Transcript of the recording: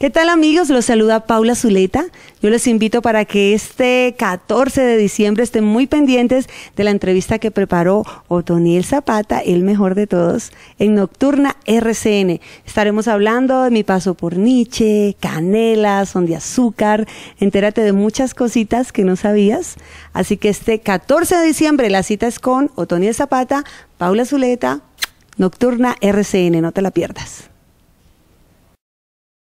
¿Qué tal amigos? Los saluda Paula Zuleta. Yo les invito para que este 14 de diciembre estén muy pendientes de la entrevista que preparó Otoniel Zapata, el mejor de todos, en Nocturna RCN. Estaremos hablando de mi paso por Nietzsche, canela, son de azúcar, entérate de muchas cositas que no sabías. Así que este 14 de diciembre la cita es con Otoniel Zapata, Paula Zuleta, Nocturna RCN, no te la pierdas.